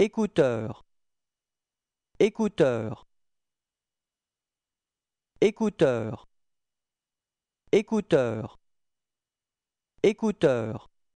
écouteur, écouteur, écouteur, écouteur, écouteur